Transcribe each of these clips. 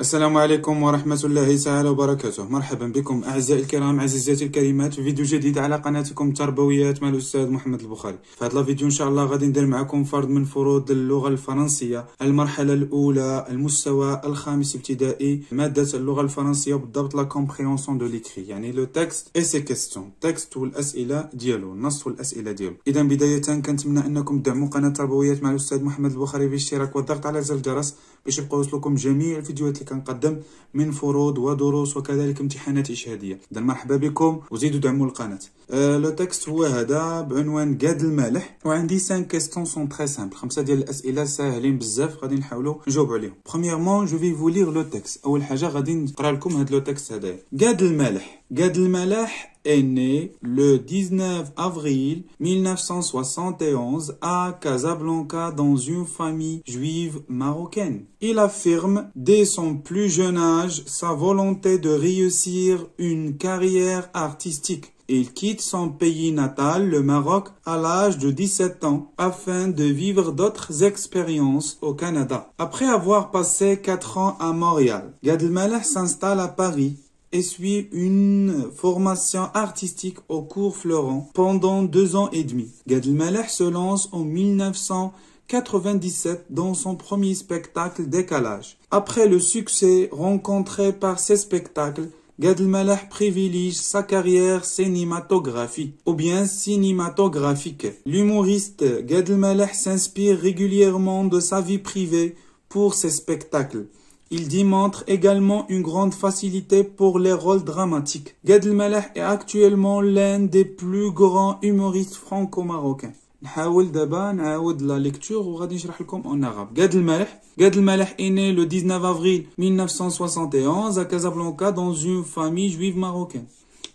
السلام عليكم ورحمة الله تعالى وبركاته مرحبا بكم أعزائي الكرام عزيزاتي الكريمات في فيديو جديد على قناتكم تربويات مع الأستاذ محمد البخاري في هذا الفيديو إن شاء الله غادي ندير معكم فرض من فروض اللغة الفرنسية المرحلة الأولى المستوى الخامس ابتدائي مادة اللغة الفرنسية بالضبط لا كومبريونسون دو ليكري يعني لو تكست اي سي كيستيون تكست والأسئلة ديالو النص والأسئلة ديالو إذا بداية كنتمنى أنكم تدعموا قناة تربويات مع الأستاذ محمد البخاري بالاشتراك والضغط على زر الجرس باش يبقاو يوصلوكم جميع الفيديوهات اللي كنقدم من فروض ودروس وكذلك امتحانات إشهادية إذا مرحبا بكم وزيدوا دعموا القناة أه لو تكست هو هذا بعنوان قاد المالح وعندي 5 كيستيون سون تري سامبل خمسة ديال الأسئلة ساهلين بزاف غادي نحاولوا نجاوبوا عليهم برومييرمون جو في فو ليغ لو تكست أول حاجة غادي نقرا لكم هاد لو تكست هذايا قاد المالح Gad Elmaleh est né le 19 avril 1971 à Casablanca dans une famille juive marocaine. Il affirme dès son plus jeune âge sa volonté de réussir une carrière artistique. Il quitte son pays natal, le Maroc, à l'âge de 17 ans afin de vivre d'autres expériences au Canada. Après avoir passé 4 ans à Montréal, Gad s'installe à Paris et suit une formation artistique au cours Florent pendant deux ans et demi. Gad se lance en 1997 dans son premier spectacle Décalage. Après le succès rencontré par ces spectacles, Gad Elmaleh privilégie sa carrière cinématographique ou bien cinématographique. L'humoriste Gad s'inspire régulièrement de sa vie privée pour ses spectacles. Il démontre également une grande facilité pour les rôles dramatiques. Gad Elmaleh est actuellement l'un des plus grands humoristes franco-marocains. نحاول دابا نعاود لا ليكتور وغادي نشرح لكم اون arabe. Gad Malh Gad Elmaleh est né le 19 avril 1971 à Casablanca dans une famille juive marocaine.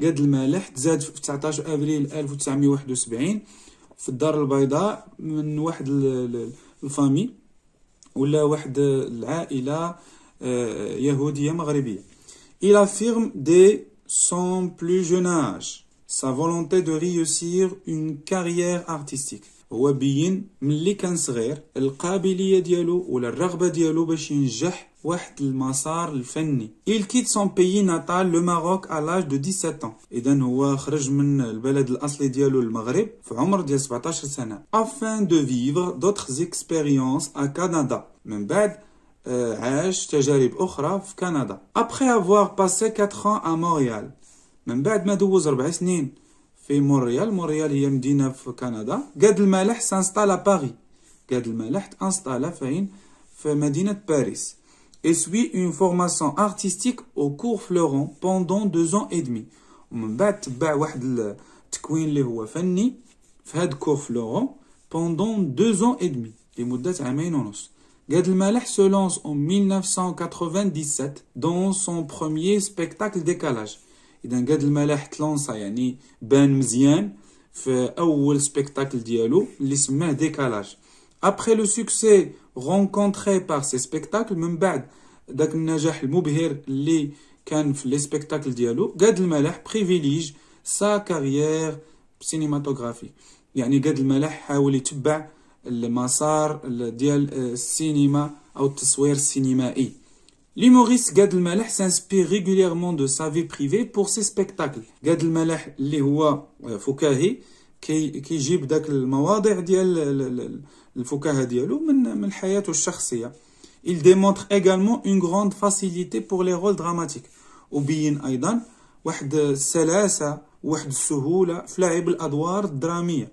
Gad Elmaleh تزاد في 19 avril 1971 في الدار البيضاء من واحد الفامي ولا واحد العائله euh, il affirme dès son plus jeune âge sa volonté de réussir une carrière artistique. il quitte son pays natal le Maroc à l'âge de 17 ans 17 afin de vivre d'autres expériences à Canada عاش euh, تجارب أخرى في كندا ابخي افوار باسي 4 ans à Montréal من بعد ما دوز ربع سنين في مونريال مونريال هي مدينة في كندا قاد المالح سانستالا باري قاد المالح انستالا فين في مدينة باريس اسوي اون une formation او كور فلورون بوندون pendant deux ans et demi ومن بعد تبع واحد التكوين اللي هو فني في هاد كور فلورون بوندون deux ans et demi لمدة عامين ونص Gad Elmaleh se lance en 1997 dans son premier spectacle décalage. Et donc Gad Elmaleh lance à Ben Mzian fait un spectacle dialogue, l'isme décalage. Après le succès rencontré par ce spectacles, même بعد le النجاح المبهر اللي كان في لي privilégie sa carrière cinématographique. المسار ديال آه، السينما او التصوير السينمائي لي موريس قاد الملح سانسبي de دو سافي بريفي بور سي سبيكتاكل قاد الملح اللي هو فكاهي كيجيب داك المواضيع ديال الفكاهه ديالو من من حياته الشخصيه. Il démontre également une grande facilité pour les rôles dramatiques. وبين ايضا واحد السلاسه واحد السهوله في لعب الادوار الدراميه.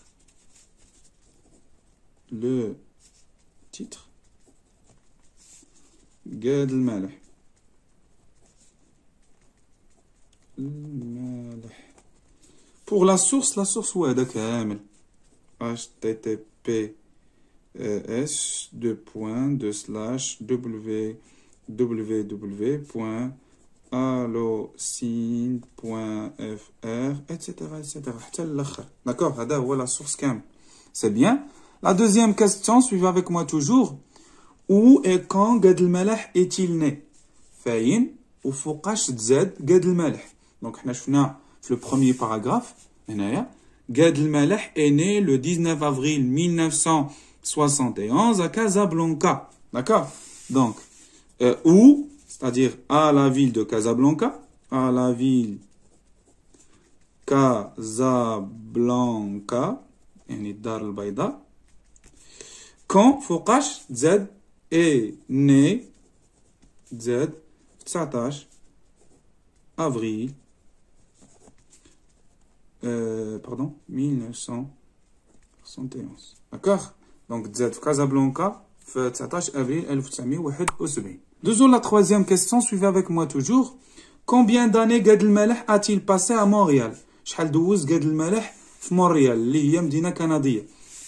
le titre Gad Pour la source, la source ouais, d'accord. https de point de slash www.allocine.fr etc etc. D'accord, voilà la source même. C'est bien. La deuxième question, suivez avec moi toujours. Où et quand Gad est-il né Fayin ou Fouqash Zed Gad Donc, le premier paragraphe. Gad est né le 19 avril 1971 à Casablanca. D'accord Donc, euh, où C'est-à-dire à la ville de Casablanca. À la ville Casablanca. يعني al البيضاء quand Fouqash Z est né Z 19 avril euh, pardon 1971 d'accord donc Z Casablanca 19 avril 1971 Deux la troisième question suivez avec moi toujours combien d'années Gad el a-t-il passé à Montréal شحال دوز قاد à Montréal, qui est une ville canadienne.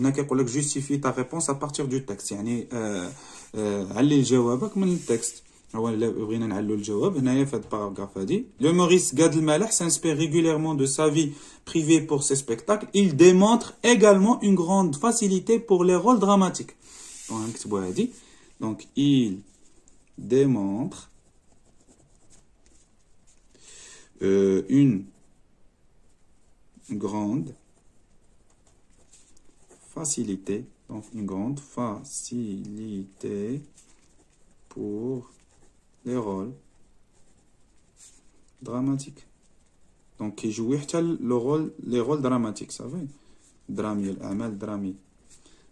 On a que pour ta réponse à partir du texte. Il y a à texte. un texte. va Il y a paragraphe. Le Maurice Gadlmala s'inspire régulièrement de sa vie privée pour ses spectacles. Il démontre également une grande facilité pour les rôles dramatiques. Donc, il démontre euh, une grande facilité, donc une grande facilité pour les rôles dramatiques. Donc, il joue le rôle, les rôles dramatiques, ça veut Drami, l'amal, drami.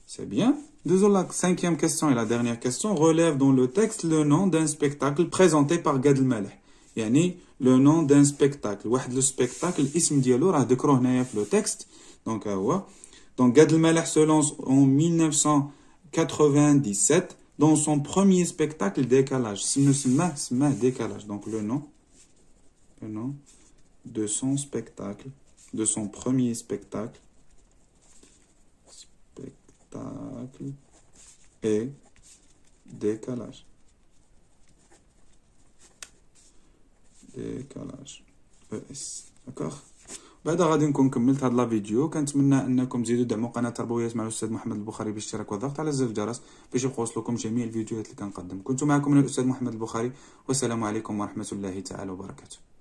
C'est bien. Désolé, la cinquième question et la dernière question relève dans le texte le nom d'un spectacle présenté par Gad Elmaleh. Yani, le nom d'un spectacle. Le spectacle, l'ism dans le texte. Donc, donc Gad Elmaleh se lance en 1997 dans son premier spectacle Décalage. Décalage. Donc le nom, le nom de son spectacle, de son premier spectacle. Spectacle et décalage. Décalage. E d'accord بعد غادي نكون كملت هاد لا فيديو كنتمنى انكم تزيدوا دعموا قناه تربويات مع الاستاذ محمد البخاري بالاشتراك والضغط على زر الجرس باش يوصلكم جميع الفيديوهات اللي كنقدم كنت معكم انا الاستاذ محمد البخاري والسلام عليكم ورحمه الله تعالى وبركاته